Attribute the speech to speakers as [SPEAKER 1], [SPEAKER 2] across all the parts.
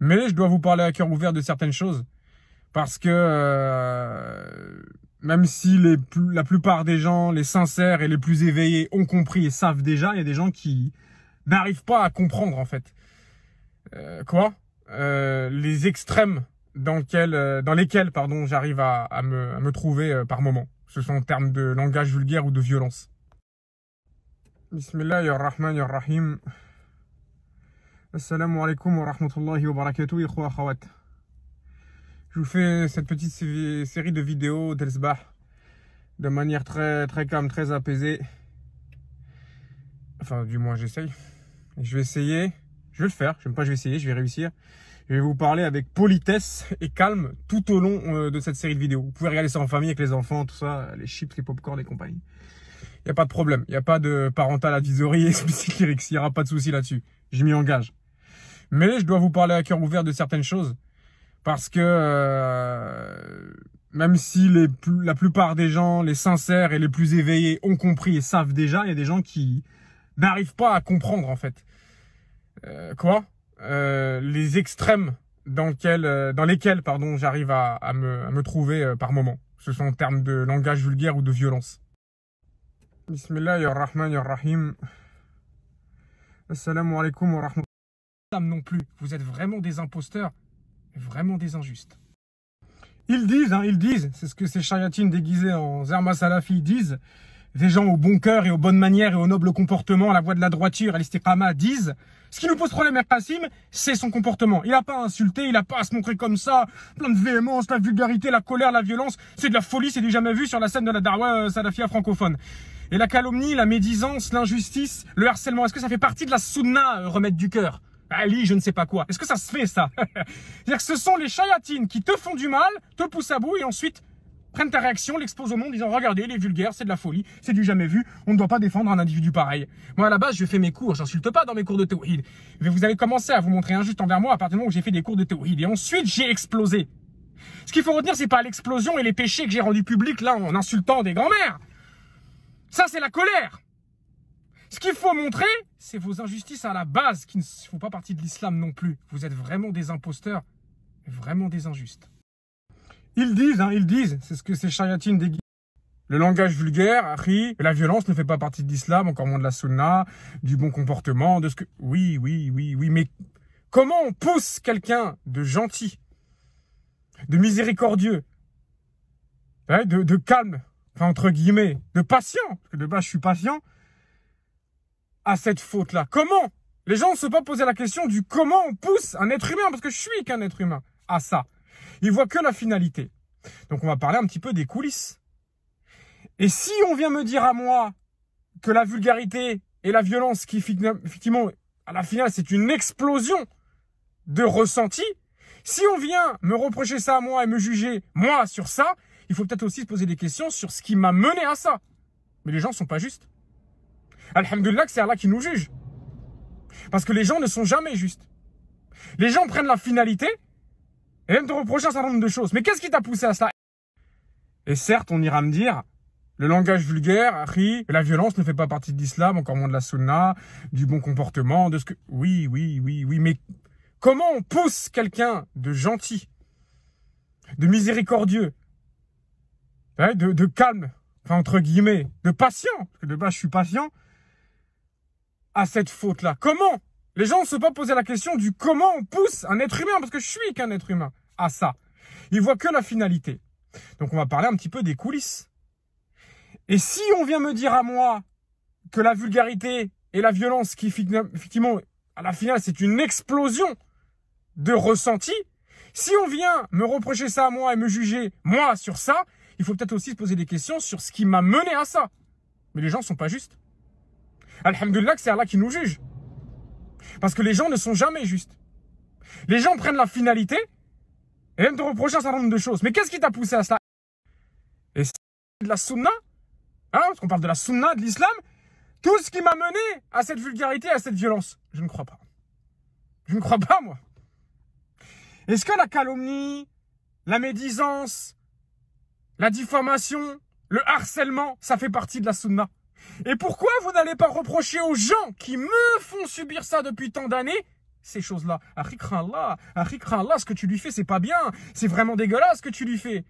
[SPEAKER 1] Mais je dois vous parler à cœur ouvert de certaines choses parce que euh, même si les la plupart des gens, les sincères et les plus éveillés ont compris et savent déjà, il y a des gens qui n'arrivent pas à comprendre en fait. Euh, quoi euh, Les extrêmes dans, dans lesquels pardon, j'arrive à, me, trouver par moment. Ce sont en termes de langage vulgaire ou de violence. Bismillah, Assalamu alaikum wa rahmatullahi wa barakatuh, ikhwa khawat Je vous fais cette petite série de vidéos d'Elsbah de manière très, très calme, très apaisée. Enfin, du moins, j'essaye. Je vais essayer, je vais le faire, je ne pas, je vais essayer, je vais réussir. Je vais vous parler avec politesse et calme tout au long euh, de cette série de vidéos. Vous pouvez regarder ça en famille avec les enfants, tout ça, les chips, les popcorn et compagnie. Il n'y a pas de problème, il n'y a pas de parental advisory spécifique il n'y aura pas de souci là-dessus. Je m'y engage. Mais je dois vous parler à cœur ouvert de certaines choses. Parce que euh, même si les la plupart des gens, les sincères et les plus éveillés ont compris et savent déjà, il y a des gens qui n'arrivent pas à comprendre en fait. Euh, quoi euh, Les extrêmes dans, dans lesquels pardon, j'arrive à, me, trouver par moment. Ce sont en termes de langage vulgaire ou de violence. Bismillah, non plus. Vous êtes vraiment des imposteurs, vraiment des injustes. Ils disent, hein, ils disent, c'est ce que ces chariatines déguisées en Zerma Salafi disent, des gens au bon cœur et aux bonnes manières et au noble comportement, à la voix de la droiture, à l'istiqama, disent, ce qui nous pose problème à c'est son comportement. Il n'a pas insulté, il n'a pas à se montrer comme ça, plein de véhémence, la vulgarité, la colère, la violence, c'est de la folie, c'est du jamais vu sur la scène de la darwa euh, salafia francophone. Et la calomnie, la médisance, l'injustice, le harcèlement, est-ce que ça fait partie de la sunna, euh, remettre du cœur Ali, je ne sais pas quoi. Est-ce que ça se fait, ça C'est-à-dire que ce sont les chayatines qui te font du mal, te poussent à bout et ensuite prennent ta réaction, l'exposent au monde, disant regardez, les vulgaires, c'est de la folie, c'est du jamais vu, on ne doit pas défendre un individu pareil. Moi à la base, je fais mes cours, j'insulte pas dans mes cours de théorie. Mais vous avez commencé à vous montrer injuste envers moi à partir du moment où j'ai fait des cours de théorie. Et ensuite, j'ai explosé. Ce qu'il faut retenir, c'est pas l'explosion et les péchés que j'ai rendus publics là en insultant des grands-mères. Ça, c'est la colère. Ce qu'il faut montrer, c'est vos injustices à la base qui ne font pas partie de l'islam non plus. Vous êtes vraiment des imposteurs, vraiment des injustes. Ils disent, hein, ils disent, c'est ce que ces chariatines déguisent. Le langage vulgaire, la violence ne fait pas partie de l'islam, encore moins de la sunna, du bon comportement, de ce que... Oui, oui, oui, oui, mais comment on pousse quelqu'un de gentil, de miséricordieux, hein, de, de calme, enfin entre guillemets, de patient, parce que de base je suis patient, à cette faute-là Comment Les gens ne se pas poser la question du comment on pousse un être humain, parce que je suis qu'un être humain, à ça. Ils voient que la finalité. Donc on va parler un petit peu des coulisses. Et si on vient me dire à moi que la vulgarité et la violence qui, effectivement, à la finale, c'est une explosion de ressenti, si on vient me reprocher ça à moi et me juger, moi, sur ça, il faut peut-être aussi se poser des questions sur ce qui m'a mené à ça. Mais les gens sont pas justes. Alhamdulillah que c'est Allah qui nous juge. Parce que les gens ne sont jamais justes. Les gens prennent la finalité et aiment te reprocher un certain nombre de choses. Mais qu'est-ce qui t'a poussé à cela Et certes, on ira me dire, le langage vulgaire, ri, la violence ne fait pas partie de l'islam, encore moins de la sunna, du bon comportement, de ce que... Oui, oui, oui, oui, mais comment on pousse quelqu'un de gentil, de miséricordieux, hein, de, de calme, enfin entre guillemets, de patient, parce que de je suis patient, à cette faute-là Comment Les gens ne se sont pas poser la question du comment on pousse un être humain, parce que je suis qu'un être humain, à ça. Ils voient que la finalité. Donc on va parler un petit peu des coulisses. Et si on vient me dire à moi que la vulgarité et la violence, qui effectivement, à la finale, c'est une explosion de ressenti, si on vient me reprocher ça à moi et me juger, moi, sur ça, il faut peut-être aussi se poser des questions sur ce qui m'a mené à ça. Mais les gens ne sont pas justes. Alhamdulillah c'est Allah qui nous juge. Parce que les gens ne sont jamais justes. Les gens prennent la finalité et aiment te reprocher un certain nombre de choses. Mais qu'est-ce qui t'a poussé à cela Et c'est de la sunna, hein, parce qu'on parle de la sunna, de l'islam, tout ce qui m'a mené à cette vulgarité, à cette violence. Je ne crois pas. Je ne crois pas, moi. Est-ce que la calomnie, la médisance, la diffamation, le harcèlement, ça fait partie de la sunna et pourquoi vous n'allez pas reprocher aux gens qui me font subir ça depuis tant d'années ces choses-là Akhikranallah, Allah, ah, ce que tu lui fais, c'est pas bien. C'est vraiment dégueulasse ce que tu lui fais.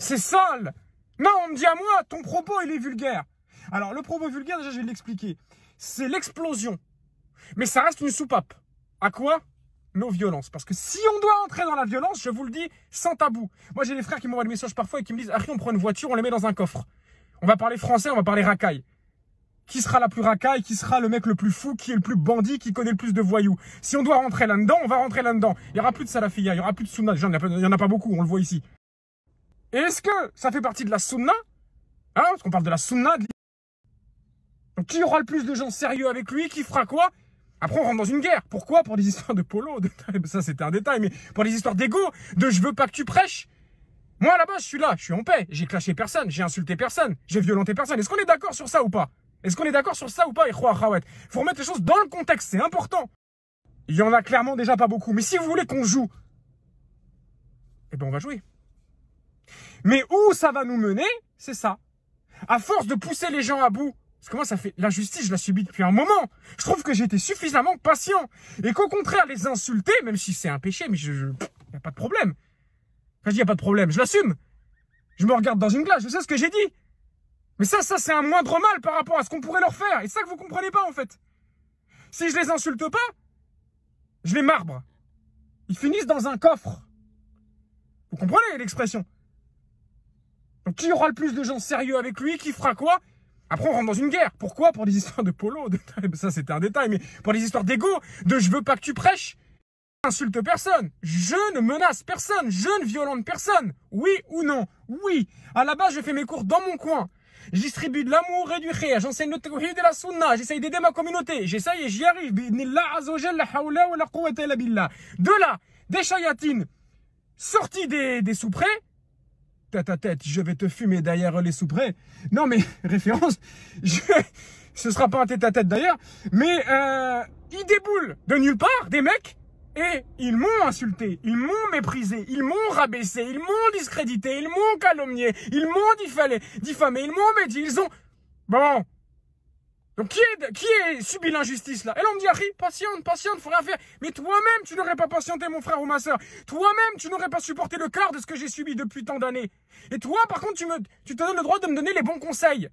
[SPEAKER 1] C'est sale. Non, on me dit à moi, ton propos, il est vulgaire. Alors, le propos vulgaire, déjà, je vais l'expliquer. C'est l'explosion. Mais ça reste une soupape. À quoi nos violences. Parce que si on doit entrer dans la violence, je vous le dis sans tabou. Moi, j'ai des frères qui m'envoient des messages parfois et qui me disent Harry, on prend une voiture, on les met dans un coffre. On va parler français, on va parler racaille. Qui sera la plus racaille Qui sera le mec le plus fou Qui est le plus bandit Qui connaît le plus de voyous Si on doit rentrer là-dedans, on va rentrer là-dedans. Il y aura plus de Salafia, il y aura plus de Sunna. il n'y en a pas beaucoup, on le voit ici. est-ce que ça fait partie de la Sunna Hein Parce qu'on parle de la Sunna. qui aura le plus de gens sérieux avec lui Qui fera quoi après, on rentre dans une guerre. Pourquoi Pour des histoires de polo, ça c'était un détail, mais pour des histoires d'ego, de je veux pas que tu prêches. Moi, là-bas, je suis là, je suis en paix. J'ai clashé personne, j'ai insulté personne, j'ai violenté personne. Est-ce qu'on est, d'accord sur ça ou pas Est-ce qu'on est, d'accord sur ça ou pas, Ikhwa Il Faut remettre les choses dans le contexte, c'est important. Il y en a clairement déjà pas beaucoup. Mais si vous voulez qu'on joue, eh ben on va jouer. Mais où ça va nous mener, c'est ça. À force de pousser les gens à bout, parce que moi, ça fait l'injustice, je la subis depuis un moment. Je trouve que j'ai été suffisamment patient. Et qu'au contraire, les insulter, même si c'est un péché, mais je, a pas de problème je dis, il n'y a pas de problème, je l'assume. Je me regarde dans une glace, je sais ce que j'ai dit. Mais ça, ça, c'est un moindre mal par rapport à ce qu'on pourrait leur faire. Et c'est ça que vous comprenez pas, en fait. Si je les insulte pas, je les marbre. Ils finissent dans un coffre. Vous comprenez l'expression Donc, qui aura le plus de gens sérieux avec lui Qui fera quoi Après, on rentre dans une guerre. Pourquoi Pour des histoires de polo, de... ça c'était un détail, mais pour des histoires d'ego, de je veux pas que tu prêches, n'insulte personne, je ne menace personne, je ne violente personne. Oui ou non Oui. À la base, je fais mes cours dans mon coin. Je distribue de l'amour et du khayr, j'enseigne le tawhid et la sunna, j'essaye d'aider ma communauté, j'essaye et j'y arrive. De là, des chayatines sorties des, des sous-prés, tête à tête, je vais te fumer derrière les sous-prés. Non mais, référence, ce sera pas un tête à tête d'ailleurs, mais euh, ils déboulent de nulle part, des mecs et ils m'ont insulté, ils m'ont méprisé, ils m'ont rabaissé, ils m'ont discrédité, ils m'ont calomnié, ils m'ont diffamé, ils m'ont médit, ils ont... Bon. Donc qui est, qui est subi l'injustice là Et là on me dit, Harry, patiente, patiente, faut rien faire. Mais toi-même, tu n'aurais pas patienté mon frère ou ma soeur. Toi-même, tu n'aurais pas supporté le quart de ce que j'ai subi depuis tant d'années. Et toi, par contre, tu, me, tu te donnes le droit de me donner les bons conseils.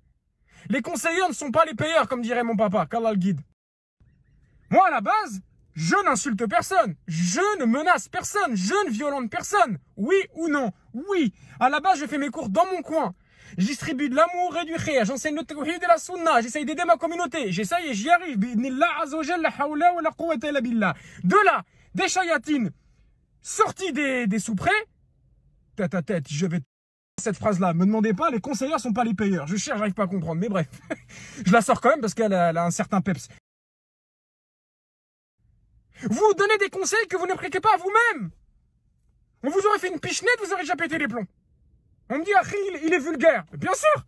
[SPEAKER 1] Les conseillers ne sont pas les payeurs, comme dirait mon papa, qu'Allah le guide. Moi, à la base, je n'insulte personne, je ne menace personne, je ne violente personne. Oui ou non Oui. À la base, je fais mes cours dans mon coin. Je distribue de l'amour et du khayr, j'enseigne le tawhid de la sunna, j'essaye d'aider ma communauté, j'essaye et j'y arrive. De là, des chayatines sorties des, sous-prés, tête à tête, je vais cette phrase-là. Me demandez pas, les conseillers sont pas les payeurs. Je cherche, j'arrive pas à comprendre, mais bref. je la sors quand même parce qu'elle a un certain peps. Vous donnez des conseils que vous ne prêtez pas à vous-même. On vous aurait fait une pichenette, vous auriez déjà pété les plombs. On me dit, ah, il est vulgaire. Bien sûr.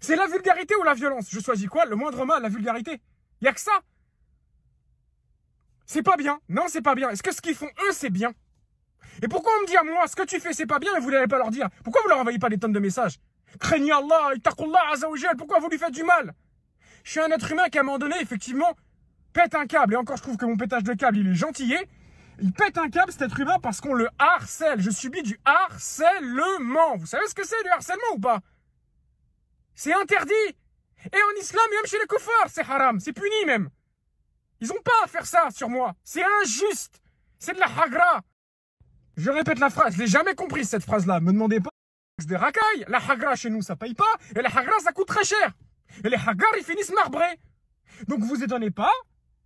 [SPEAKER 1] C'est la vulgarité ou la violence. Je choisis quoi Le moindre mal, la vulgarité. Il n'y a que ça. C'est pas bien. Non, c'est pas bien. Est-ce que ce qu'ils font, eux, c'est bien Et pourquoi on me dit à moi, ce que tu fais, c'est pas bien, et vous n'allez pas leur dire Pourquoi vous leur envoyez pas des tonnes de messages Craignez Allah, Itaqullah, Azzawajal, pourquoi vous lui faites du mal Je suis un être humain qui, à un moment donné, effectivement, pète un câble, et encore je trouve que mon pétage de câble, il est gentillé. il pète un câble cet être humain parce qu'on le harcèle. Je subis du harcèlement. Vous savez ce que c'est du harcèlement ou pas C'est interdit. Et en islam, même chez les koufars, c'est haram, c'est puni même. Ils ont pas à faire ça sur moi. C'est injuste. C'est de la hagra. Je répète la phrase, je l'ai jamais compris cette phrase-là. Me demandez pas des racailles. La hagra chez nous, ça paye pas. Et la hagra, ça coûte très cher. Et les hagars, ils finissent marbrés. Donc vous étonnez pas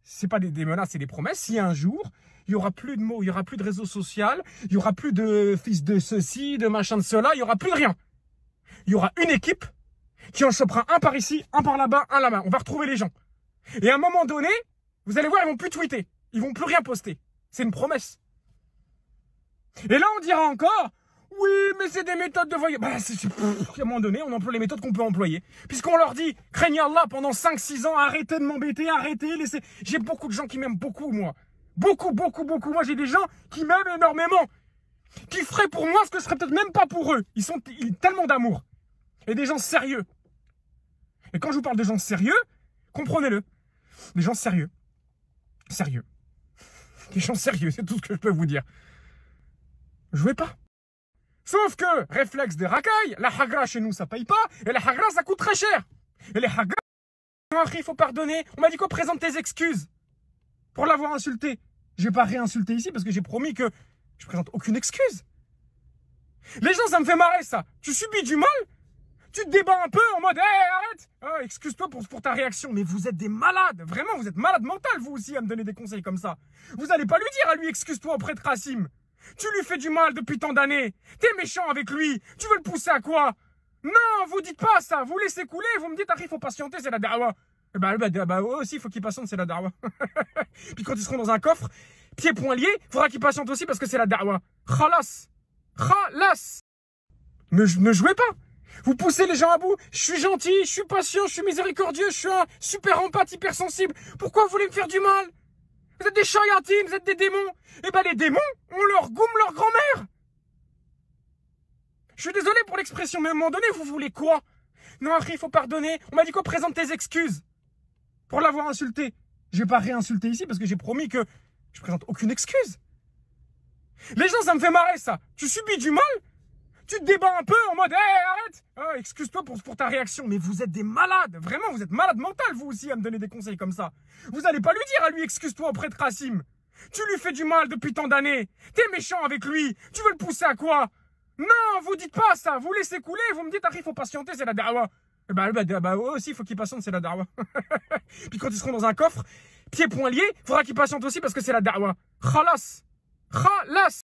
[SPEAKER 1] c'est pas des, menaces, c'est des promesses. Si un jour, il y aura plus de mots, il y aura plus de réseau social, il y aura plus de fils de ceci, de machin de cela, il y aura plus de rien. Il y aura une équipe qui en chopera un par ici, un par là-bas, un là-bas. On va retrouver les gens. Et à un moment donné, vous allez voir, ils vont plus tweeter. Ils vont plus rien poster. C'est une promesse. Et là, on dira encore, oui, mais c'est des méthodes de voyage. Bah, c'est, à un moment donné, on emploie les méthodes qu'on peut employer. Puisqu'on leur dit, craignez Allah pendant 5-6 ans, arrêtez de m'embêter, arrêtez, laissez. J'ai beaucoup de gens qui m'aiment beaucoup, moi. Beaucoup, beaucoup, beaucoup. Moi, j'ai des gens qui m'aiment énormément. Qui feraient pour moi ce que ce serait peut-être même pas pour eux. Ils sont tellement d'amour. Et des gens sérieux. Et quand je vous parle de gens sérieux, comprenez-le. Des gens sérieux. Sérieux. Des gens sérieux, c'est tout ce que je peux vous dire. Jouez pas. Sauf que, réflexe des racailles, la hagra chez nous ça paye pas, et la hagra ça coûte très cher. Et les hagra, il faut pardonner, on m'a dit quoi présente tes excuses pour l'avoir insulté. Je pas réinsulté ici parce que j'ai promis que je présente aucune excuse. Les gens, ça me fait marrer ça. Tu subis du mal, tu te débats un peu en mode, hé, arrête, euh, excuse-toi pour, pour ta réaction. Mais vous êtes des malades, vraiment, vous êtes malade mental vous aussi à me donner des conseils comme ça. Vous allez pas lui dire à lui, excuse-toi auprès de tu lui fais du mal depuis tant d'années. T'es méchant avec lui. Tu veux le pousser à quoi Non, vous dites pas ça. Vous laissez couler. Vous me dites, ah, il faut patienter, c'est la darwa. Eh ben, bah, bah, aussi, il faut qu'il patiente, c'est la darwa. Puis quand ils seront dans un coffre, pieds poings liés, faudra qu'il patiente aussi parce que c'est la dawa. Khalas. Khalas. Ne, ne jouez pas. Vous poussez les gens à bout. Je suis gentil, je suis patient, je suis miséricordieux, je suis un super empathie, hypersensible. Pourquoi vous voulez me faire du mal vous êtes des chayatines, vous êtes des démons. Eh ben les démons, on leur goume leur grand-mère. Je suis désolé pour l'expression, mais à un moment donné, vous voulez quoi Non, après, il faut pardonner. On m'a dit quoi présente tes excuses pour l'avoir insulté. Je vais pas réinsulter ici parce que j'ai promis que je présente aucune excuse. Les gens, ça me fait marrer ça. Tu subis du mal tu te débats un peu en mode, arrête, euh, excuse-toi pour, ta réaction, mais vous êtes des malades, vraiment, vous êtes malade mental, vous aussi, à me donner des conseils comme ça. Vous allez pas lui dire à lui, excuse-toi auprès de Rasim Tu lui fais du mal depuis tant d'années. T'es méchant avec lui. Tu veux le pousser à quoi Non, vous dites pas ça. Vous laissez couler. Vous me dites, ah, il faut patienter, c'est la darwa. Et eh ben, bah, bah, bah, aussi, faut qu'il patiente c'est la darwa. Puis quand ils seront dans un coffre, pieds poings liés, faudra qu'il patiente aussi parce que c'est la darwa. Khalas. Khalas.